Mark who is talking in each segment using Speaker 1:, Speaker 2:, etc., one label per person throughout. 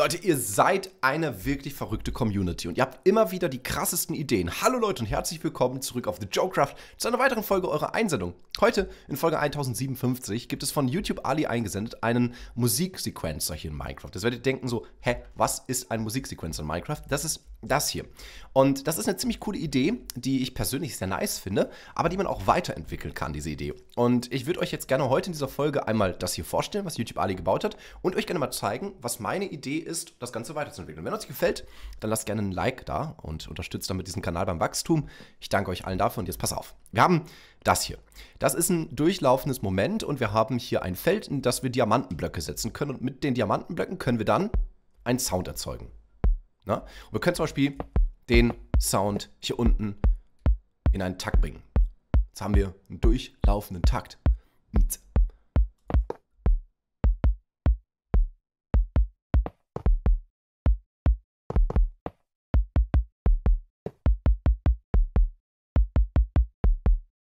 Speaker 1: Leute, ihr seid eine wirklich verrückte Community und ihr habt immer wieder die krassesten Ideen. Hallo Leute und herzlich willkommen zurück auf The Joecraft zu einer weiteren Folge eurer Einsendung. Heute in Folge 1057 gibt es von YouTube Ali eingesendet einen Musiksequenzer hier in Minecraft. Das werdet ihr denken so, hä, was ist ein Musiksequenzer in Minecraft? Das ist das hier. Und das ist eine ziemlich coole Idee, die ich persönlich sehr nice finde, aber die man auch weiterentwickeln kann, diese Idee. Und ich würde euch jetzt gerne heute in dieser Folge einmal das hier vorstellen, was YouTube Ali gebaut hat, und euch gerne mal zeigen, was meine Idee ist, das Ganze weiterzuentwickeln. Wenn euch gefällt, dann lasst gerne ein Like da und unterstützt damit diesen Kanal beim Wachstum. Ich danke euch allen dafür und jetzt pass auf. Wir haben das hier. Das ist ein durchlaufendes Moment und wir haben hier ein Feld, in das wir Diamantenblöcke setzen können und mit den Diamantenblöcken können wir dann einen Sound erzeugen. Ne? Und wir können zum Beispiel den Sound hier unten in einen Takt bringen. Jetzt haben wir einen durchlaufenden Takt.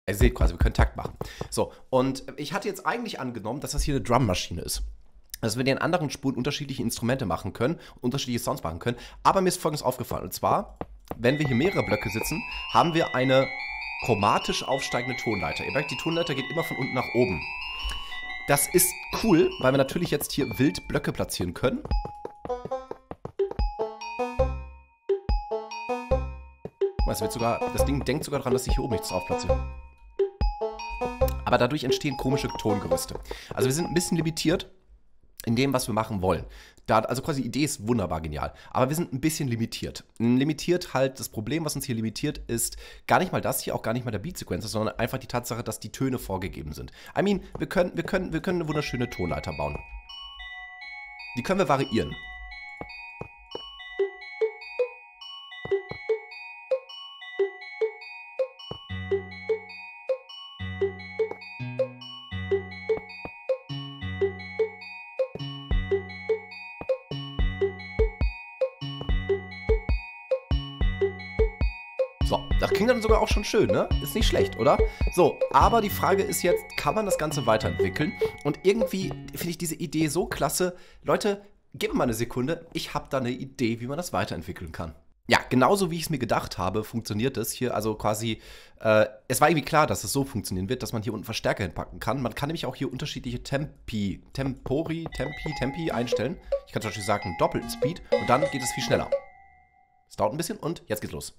Speaker 1: Ihr seht quasi, wir können Takt machen. So, und ich hatte jetzt eigentlich angenommen, dass das hier eine Drummaschine ist dass wir den anderen Spuren unterschiedliche Instrumente machen können, unterschiedliche Sounds machen können. Aber mir ist folgendes aufgefallen. Und zwar, wenn wir hier mehrere Blöcke sitzen, haben wir eine chromatisch aufsteigende Tonleiter. Ihr merkt, die Tonleiter geht immer von unten nach oben. Das ist cool, weil wir natürlich jetzt hier wild Blöcke platzieren können. Weißt du, sogar, das Ding denkt sogar daran, dass ich hier oben nichts drauf platziere aber dadurch entstehen komische Tongerüste. Also wir sind ein bisschen limitiert in dem, was wir machen wollen. Da, also quasi die Idee ist wunderbar genial. Aber wir sind ein bisschen limitiert. Limitiert halt, das Problem, was uns hier limitiert, ist gar nicht mal das hier, auch gar nicht mal der Beat-Sequencer, sondern einfach die Tatsache, dass die Töne vorgegeben sind. I mean, wir können, wir können, wir können eine wunderschöne Tonleiter bauen. Die können wir variieren. Das klingt dann sogar auch schon schön, ne? Ist nicht schlecht, oder? So, aber die Frage ist jetzt, kann man das Ganze weiterentwickeln? Und irgendwie finde ich diese Idee so klasse. Leute, gib mir mal eine Sekunde. Ich habe da eine Idee, wie man das weiterentwickeln kann. Ja, genauso wie ich es mir gedacht habe, funktioniert das hier. Also quasi, äh, es war irgendwie klar, dass es so funktionieren wird, dass man hier unten Verstärker hinpacken kann. Man kann nämlich auch hier unterschiedliche Tempi, Tempori, Tempi, Tempi einstellen. Ich kann zum Beispiel sagen, doppelten Speed und dann geht es viel schneller. Es dauert ein bisschen und jetzt geht's los.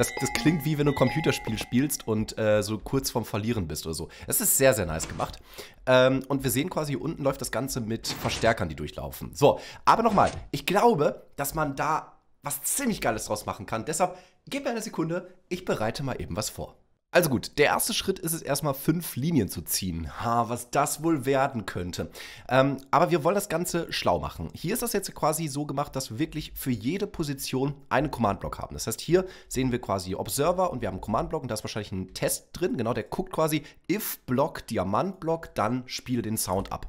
Speaker 1: Das, das klingt wie wenn du ein Computerspiel spielst und äh, so kurz vorm Verlieren bist oder so. Das ist sehr, sehr nice gemacht. Ähm, und wir sehen quasi, hier unten läuft das Ganze mit Verstärkern, die durchlaufen. So, aber nochmal, ich glaube, dass man da was ziemlich Geiles draus machen kann. Deshalb, gib mir eine Sekunde, ich bereite mal eben was vor. Also gut, der erste Schritt ist es erstmal fünf Linien zu ziehen. Ha, was das wohl werden könnte. Ähm, aber wir wollen das Ganze schlau machen. Hier ist das jetzt quasi so gemacht, dass wir wirklich für jede Position einen Command-Block haben. Das heißt, hier sehen wir quasi Observer und wir haben einen Command-Block und da ist wahrscheinlich ein Test drin. Genau, der guckt quasi if-Block, Diamant-Block, dann spiele den Sound ab.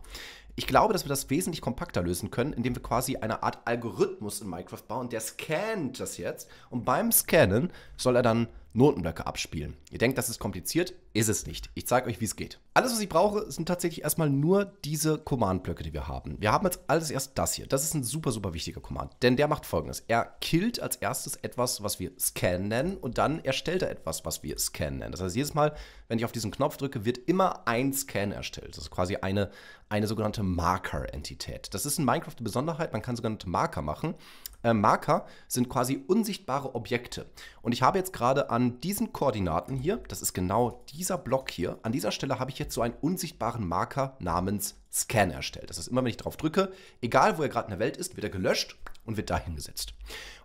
Speaker 1: Ich glaube, dass wir das wesentlich kompakter lösen können, indem wir quasi eine Art Algorithmus in Minecraft bauen, der scannt das jetzt und beim Scannen soll er dann Notenblöcke abspielen. Ihr denkt, das ist kompliziert, ist es nicht. Ich zeige euch, wie es geht. Alles, was ich brauche, sind tatsächlich erstmal nur diese Command-Blöcke, die wir haben. Wir haben jetzt alles erst das hier. Das ist ein super, super wichtiger Command, denn der macht folgendes. Er killt als erstes etwas, was wir Scan nennen und dann erstellt er etwas, was wir Scan nennen. Das heißt, jedes Mal, wenn ich auf diesen Knopf drücke, wird immer ein Scan erstellt. Das ist quasi eine, eine sogenannte Marker-Entität. Das ist in Minecraft eine Besonderheit. Man kann sogenannte Marker machen. Äh, Marker sind quasi unsichtbare Objekte. Und ich habe jetzt gerade an an diesen Koordinaten hier, das ist genau dieser Block hier, an dieser Stelle habe ich jetzt so einen unsichtbaren Marker namens Scan erstellt. Das ist immer, wenn ich drauf drücke, egal wo er gerade in der Welt ist, wird er gelöscht und wird dahin gesetzt.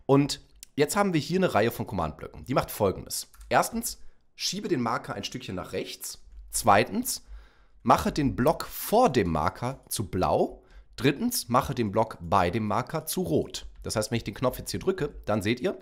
Speaker 1: Und jetzt haben wir hier eine Reihe von Command-Blöcken. Die macht folgendes. Erstens, schiebe den Marker ein Stückchen nach rechts. Zweitens, mache den Block vor dem Marker zu blau. Drittens, mache den Block bei dem Marker zu rot. Das heißt, wenn ich den Knopf jetzt hier drücke, dann seht ihr,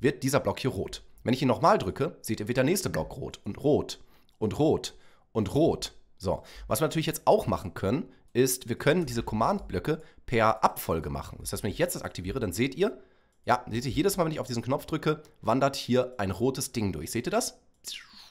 Speaker 1: wird dieser Block hier rot. Wenn ich ihn nochmal drücke, seht ihr, wird der nächste Block rot und rot und rot und rot. So, was wir natürlich jetzt auch machen können, ist, wir können diese Command-Blöcke per Abfolge machen. Das heißt, wenn ich jetzt das aktiviere, dann seht ihr, ja, seht ihr, jedes Mal, wenn ich auf diesen Knopf drücke, wandert hier ein rotes Ding durch. Seht ihr das?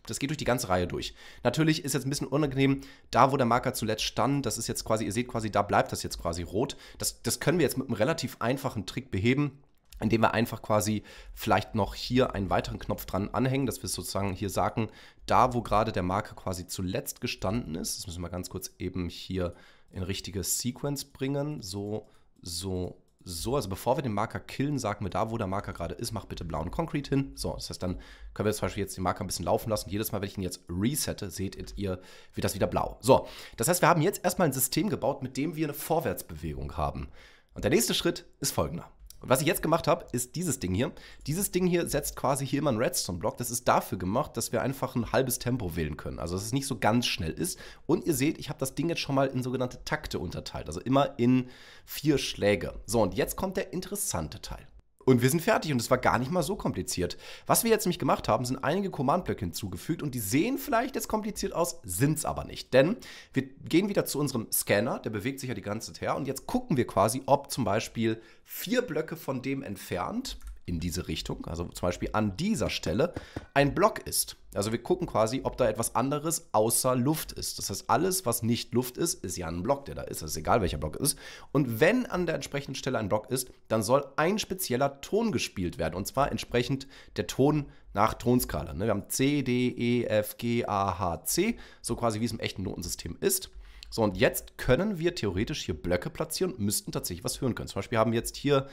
Speaker 1: Das geht durch die ganze Reihe durch. Natürlich ist jetzt ein bisschen unangenehm, da wo der Marker zuletzt stand, das ist jetzt quasi, ihr seht quasi, da bleibt das jetzt quasi rot. Das, das können wir jetzt mit einem relativ einfachen Trick beheben indem wir einfach quasi vielleicht noch hier einen weiteren Knopf dran anhängen, dass wir sozusagen hier sagen, da wo gerade der Marker quasi zuletzt gestanden ist, das müssen wir ganz kurz eben hier in richtige Sequence bringen, so, so, so. Also bevor wir den Marker killen, sagen wir da, wo der Marker gerade ist, mach bitte blauen Concrete hin. So, das heißt, dann können wir zum Beispiel jetzt den Marker ein bisschen laufen lassen. Jedes Mal, wenn ich ihn jetzt resette, seht ihr, wird das wieder blau. So, das heißt, wir haben jetzt erstmal ein System gebaut, mit dem wir eine Vorwärtsbewegung haben. Und der nächste Schritt ist folgender was ich jetzt gemacht habe, ist dieses Ding hier. Dieses Ding hier setzt quasi hier immer einen Redstone-Block. Das ist dafür gemacht, dass wir einfach ein halbes Tempo wählen können. Also dass es nicht so ganz schnell ist. Und ihr seht, ich habe das Ding jetzt schon mal in sogenannte Takte unterteilt. Also immer in vier Schläge. So, und jetzt kommt der interessante Teil. Und wir sind fertig und es war gar nicht mal so kompliziert. Was wir jetzt nämlich gemacht haben, sind einige Command-Blöcke hinzugefügt und die sehen vielleicht jetzt kompliziert aus, sind es aber nicht. Denn wir gehen wieder zu unserem Scanner, der bewegt sich ja die ganze Zeit her und jetzt gucken wir quasi, ob zum Beispiel vier Blöcke von dem entfernt in diese Richtung, also zum Beispiel an dieser Stelle, ein Block ist. Also wir gucken quasi, ob da etwas anderes außer Luft ist. Das heißt, alles, was nicht Luft ist, ist ja ein Block, der da ist. Es ist egal, welcher Block es ist. Und wenn an der entsprechenden Stelle ein Block ist, dann soll ein spezieller Ton gespielt werden. Und zwar entsprechend der Ton nach Tonskala. Ne? Wir haben C, D, E, F, G, A, H, C, so quasi wie es im echten Notensystem ist. So, und jetzt können wir theoretisch hier Blöcke platzieren, und müssten tatsächlich was hören können. Zum Beispiel haben wir jetzt hier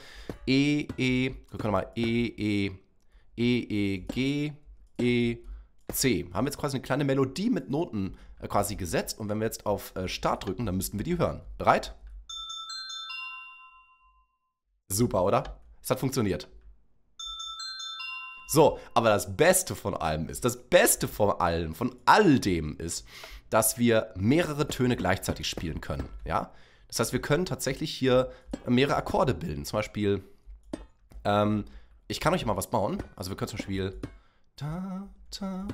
Speaker 1: E, E, wir können mal E, E, E, E, G, E, C. Haben jetzt quasi eine kleine Melodie mit Noten äh, quasi gesetzt und wenn wir jetzt auf äh, Start drücken, dann müssten wir die hören. Bereit? Super, oder? Es hat funktioniert. So, aber das Beste von allem ist, das Beste von allem, von all dem ist, dass wir mehrere Töne gleichzeitig spielen können. Ja? Das heißt, wir können tatsächlich hier mehrere Akkorde bilden. Zum Beispiel, ähm, ich kann euch mal was bauen. Also wir können zum Beispiel. Da, da.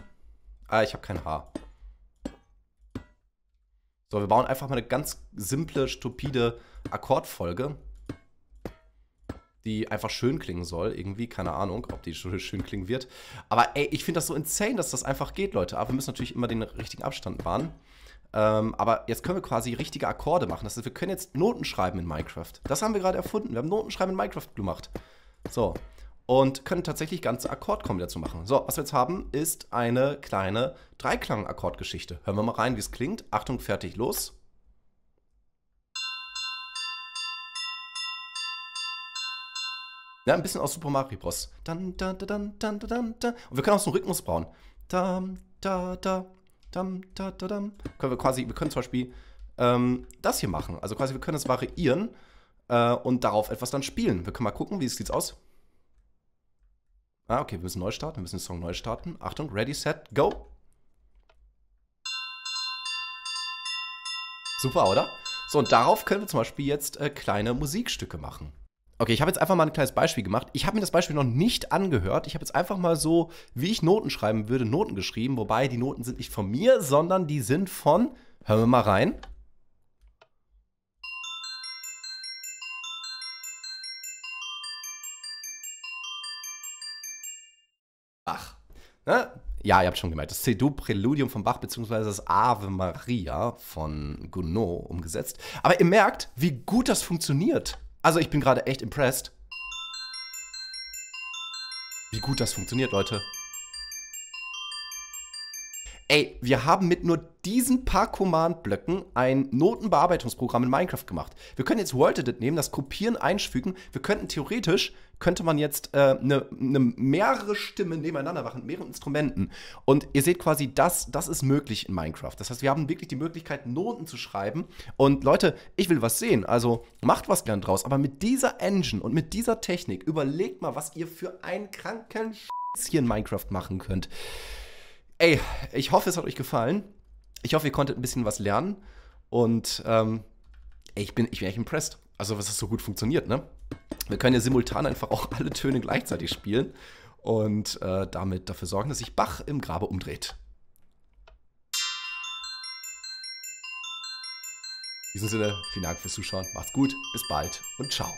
Speaker 1: Ah, ich habe kein H. So, wir bauen einfach mal eine ganz simple, stupide Akkordfolge die einfach schön klingen soll, irgendwie, keine Ahnung, ob die schön klingen wird. Aber ey, ich finde das so insane, dass das einfach geht, Leute. Aber wir müssen natürlich immer den richtigen Abstand wahren. Ähm, aber jetzt können wir quasi richtige Akkorde machen. Das heißt, wir können jetzt Noten schreiben in Minecraft. Das haben wir gerade erfunden. Wir haben Noten schreiben in Minecraft gemacht. So. Und können tatsächlich ganze Akkordkombinationen machen. So, was wir jetzt haben, ist eine kleine Dreiklang-Akkordgeschichte. Hören wir mal rein, wie es klingt. Achtung, fertig, los. Ja, ein bisschen aus Super Mario Bros. Dann, dann, dann, dann, dann, dann. Und wir können auch so einen Rhythmus bauen. Dam, da, da, dam, da, da, dam. Können wir quasi, wir können zum Beispiel ähm, das hier machen. Also quasi, wir können das variieren äh, und darauf etwas dann spielen. Wir können mal gucken, wie es aus. Ah, okay, wir müssen neu starten. Wir müssen den Song neu starten. Achtung, ready, set, go. Super, oder? So, und darauf können wir zum Beispiel jetzt äh, kleine Musikstücke machen. Okay, ich habe jetzt einfach mal ein kleines Beispiel gemacht. Ich habe mir das Beispiel noch nicht angehört. Ich habe jetzt einfach mal so, wie ich Noten schreiben würde, Noten geschrieben. Wobei die Noten sind nicht von mir, sondern die sind von, hören wir mal rein. Bach. Ne? Ja, ihr habt schon gemerkt, das C-Dur-Präludium von Bach beziehungsweise das Ave Maria von Gounod umgesetzt. Aber ihr merkt, wie gut das funktioniert. Also ich bin gerade echt impressed, wie gut das funktioniert, Leute. Ey, wir haben mit nur diesen paar Command-Blöcken ein Notenbearbeitungsprogramm in Minecraft gemacht. Wir können jetzt World Edit nehmen, das Kopieren einfügen. Wir könnten theoretisch, könnte man jetzt eine äh, ne, ne mehrere Stimmen nebeneinander machen, mehrere Instrumenten. Und ihr seht quasi, das, das ist möglich in Minecraft. Das heißt, wir haben wirklich die Möglichkeit, Noten zu schreiben. Und Leute, ich will was sehen. Also macht was gern draus. Aber mit dieser Engine und mit dieser Technik, überlegt mal, was ihr für einen kranken Sch hier in Minecraft machen könnt. Ey, ich hoffe, es hat euch gefallen. Ich hoffe, ihr konntet ein bisschen was lernen. Und ähm, ey, ich, bin, ich bin echt impressed. Also, was das so gut funktioniert, ne? Wir können ja simultan einfach auch alle Töne gleichzeitig spielen und äh, damit dafür sorgen, dass sich Bach im Grabe umdreht. In diesem Sinne, vielen Dank fürs Zuschauen, macht's gut, bis bald und ciao.